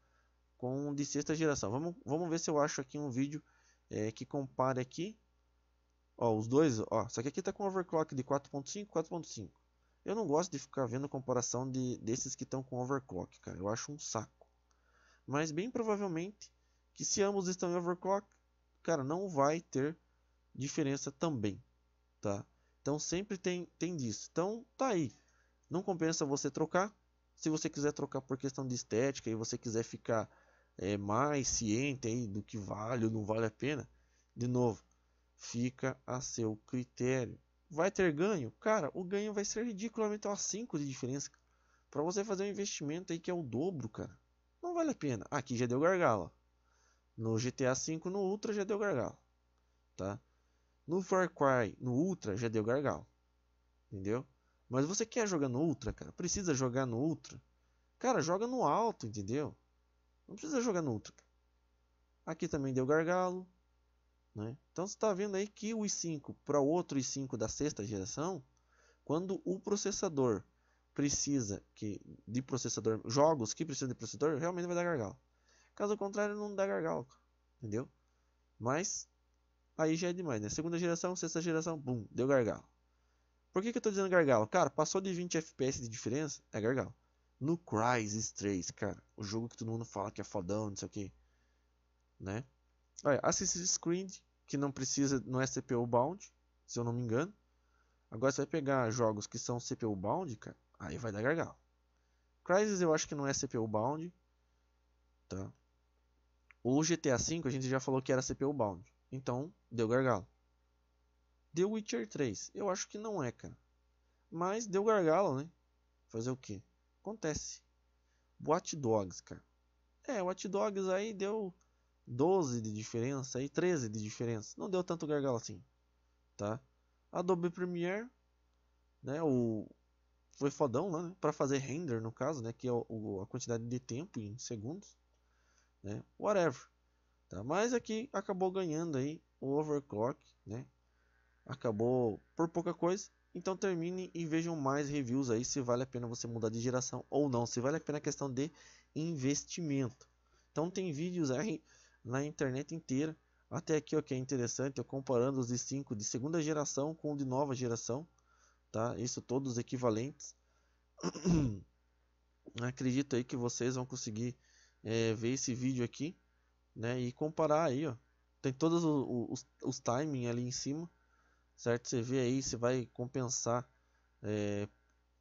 com de sexta geração. Vamos, vamos ver se eu acho aqui um vídeo é, que compare aqui. Ó, os dois, ó, só que aqui tá com overclock de 4.5, 4.5. Eu não gosto de ficar vendo comparação de, desses que estão com overclock, cara. Eu acho um saco. Mas bem provavelmente que se ambos estão em overclock, cara, não vai ter diferença também, tá? Então sempre tem, tem disso. Então tá aí. Não compensa você trocar. Se você quiser trocar por questão de estética e você quiser ficar é, mais ciente aí do que vale ou não vale a pena, de novo, fica a seu critério. Vai ter ganho? Cara, o ganho vai ser ridiculamente a 5 de diferença. Para você fazer um investimento aí que é o dobro, cara. Não vale a pena. Aqui já deu gargalo. No GTA V, no Ultra já deu gargalo, tá? No Far Cry, no Ultra já deu gargalo, entendeu? Mas você quer jogar no Ultra, cara? Precisa jogar no Ultra? Cara, joga no alto, entendeu? Não precisa jogar no Ultra. Aqui também deu gargalo, né? Então você está vendo aí que o i5 para o outro i5 da sexta geração, quando o processador precisa que de processador, jogos que precisam de processador, realmente vai dar gargalo. Caso contrário, não dá gargalo. Entendeu? Mas aí já é demais, né? Segunda geração, sexta geração, bum, deu gargalo. Por que, que eu tô dizendo gargalo? Cara, passou de 20 FPS de diferença, é gargalo. No Crysis 3, cara, o jogo que todo mundo fala que é fodão, não sei o que, né? Olha, Assassin's Creed, que não precisa, não é CPU bound, se eu não me engano. Agora você vai pegar jogos que são CPU bound, cara, aí vai dar gargalo. Crysis eu acho que não é CPU bound, tá? O GTA V a gente já falou que era CPU bound. Então, deu gargalo. The Witcher 3, eu acho que não é, cara. Mas deu gargalo, né? Fazer o que? Acontece. Watch Dogs, cara. É, Watch Dogs aí deu 12 de diferença e 13 de diferença. Não deu tanto gargalo assim, tá? Adobe Premiere, né, o foi fodão lá, né, para fazer render no caso, né, que é o, a quantidade de tempo em segundos né? Whatever. Tá? Mas aqui acabou ganhando aí o Overclock, né? Acabou por pouca coisa. Então termine e vejam mais reviews aí se vale a pena você mudar de geração ou não. Se vale a pena a questão de investimento. Então tem vídeos aí na internet inteira. Até aqui o que é interessante, eu comparando os de 5 de segunda geração com o de nova geração, tá? Isso todos equivalentes. Acredito aí que vocês vão conseguir é, ver esse vídeo aqui, né? E comparar aí, ó. Tem todos os, os, os timing ali em cima, certo? Você vê aí se vai compensar é,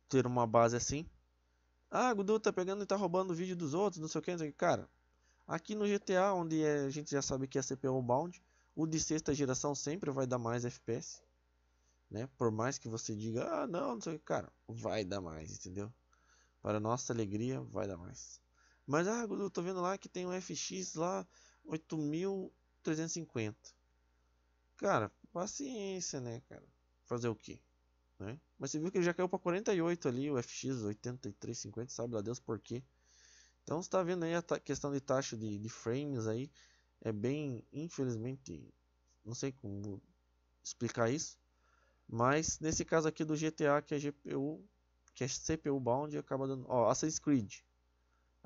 ter uma base assim. Ah, Gudu tá pegando e tá roubando o vídeo dos outros, não sei o que, Cara, aqui no GTA, onde é, a gente já sabe que é CPU bound, o de sexta geração sempre vai dar mais FPS, né? Por mais que você diga, ah, não, não sei o que, cara, vai dar mais, entendeu? Para nossa alegria, vai dar mais. Mas ah, eu tô vendo lá que tem um FX lá 8350. Cara, paciência, né, cara? Fazer o quê? Né? Mas você viu que ele já caiu para 48 ali, o FX 8350, sabe lá Deus por quê. Então está vendo aí a questão de taxa de, de frames aí é bem, infelizmente, não sei como explicar isso, mas nesse caso aqui do GTA que é GPU, que é CPU bound, acaba dando, ó, Assassin's Creed,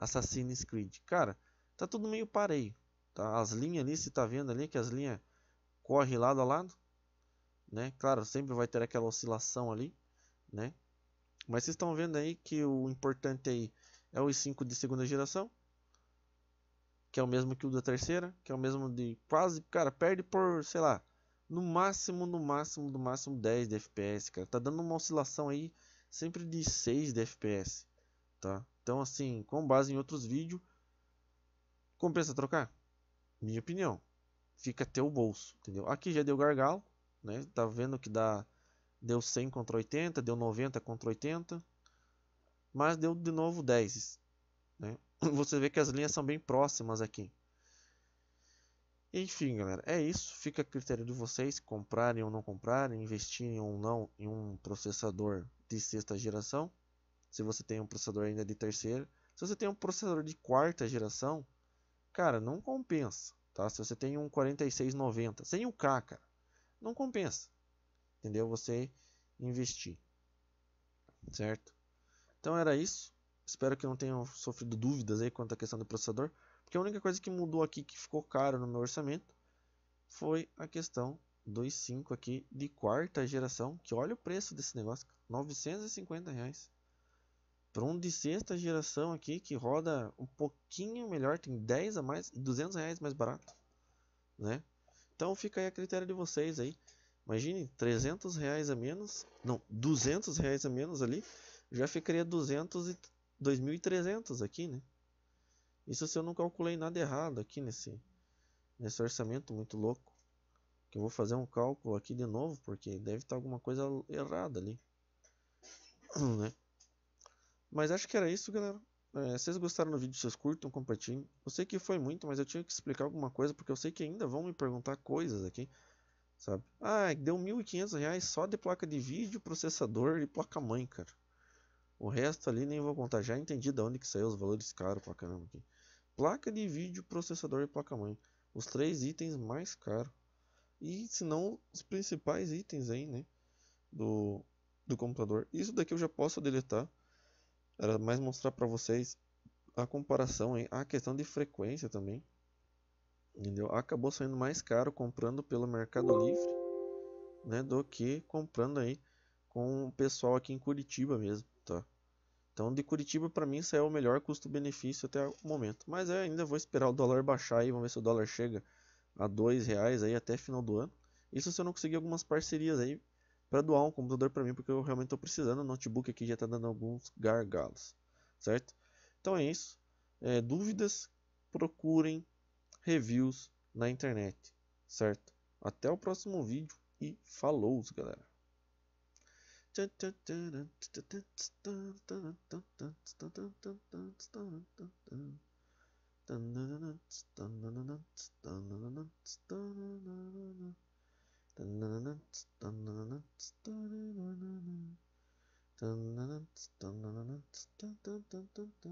Assassin's Creed. Cara, tá tudo meio pareio. Tá? As linhas ali, você tá vendo ali que as linhas correm lado a lado. Né? Claro, sempre vai ter aquela oscilação ali. Né? Mas vocês estão vendo aí que o importante aí é o i5 de segunda geração. Que é o mesmo que o da terceira. Que é o mesmo de quase... Cara, perde por, sei lá... No máximo, no máximo, no máximo 10 de FPS, cara. Tá dando uma oscilação aí sempre de 6 de FPS, tá? Então, assim, com base em outros vídeos, compensa trocar? Minha opinião. Fica até o bolso, entendeu? Aqui já deu gargalo, né? Tá vendo que dá deu 100 contra 80, deu 90 contra 80, mas deu de novo 10, né? Você vê que as linhas são bem próximas aqui. Enfim, galera, é isso. Fica a critério de vocês comprarem ou não comprarem, investirem ou não em um processador de sexta geração se você tem um processador ainda de terceira. Se você tem um processador de quarta geração, cara, não compensa, tá? Se você tem um 4690 sem o K, cara, não compensa. Entendeu? Você investir. Certo? Então era isso. Espero que não tenham sofrido dúvidas aí quanto à questão do processador, porque a única coisa que mudou aqui que ficou caro no meu orçamento foi a questão 2.5 aqui de quarta geração, que olha o preço desse negócio, 950 reais para um de sexta geração aqui que roda um pouquinho melhor, tem 10 a mais e 200 reais mais barato, né? Então fica aí a critério de vocês aí. Imagine 300 reais a menos, não, 200 reais a menos ali, já ficaria 200 e 2.300 aqui, né? Isso se eu não calculei nada errado aqui nesse nesse orçamento muito louco. Que eu vou fazer um cálculo aqui de novo, porque deve estar alguma coisa errada ali, né? Mas acho que era isso, galera. É, se vocês gostaram do vídeo, vocês curtam, compartilhem. Eu sei que foi muito, mas eu tinha que explicar alguma coisa, porque eu sei que ainda vão me perguntar coisas aqui, sabe? Ah, deu R$ 1.500 só de placa de vídeo, processador e placa-mãe, cara. O resto ali nem vou contar, já entendi de onde que saiu os valores caros pra caramba aqui. Placa de vídeo, processador e placa-mãe. Os três itens mais caros. E se não, os principais itens aí, né? Do, do computador. Isso daqui eu já posso deletar. Era mais mostrar para vocês a comparação, aí a questão de frequência também. Entendeu? Acabou saindo mais caro comprando pelo Mercado Livre, né, do que comprando aí com o pessoal aqui em Curitiba mesmo, tá? Então, de Curitiba para mim saiu é o melhor custo-benefício até o momento. Mas eu é, ainda vou esperar o dólar baixar e vamos ver se o dólar chega a dois reais aí até final do ano. Isso se eu não conseguir algumas parcerias aí para doar um computador para mim, porque eu realmente estou precisando. O notebook aqui já está dando alguns gargalos, certo? Então é isso. É, dúvidas, procurem reviews na internet, certo? Até o próximo vídeo e falou, galera. タンナナナツタンナナナツタナナナナタンナナツタンナナナツタンタンタンタンタン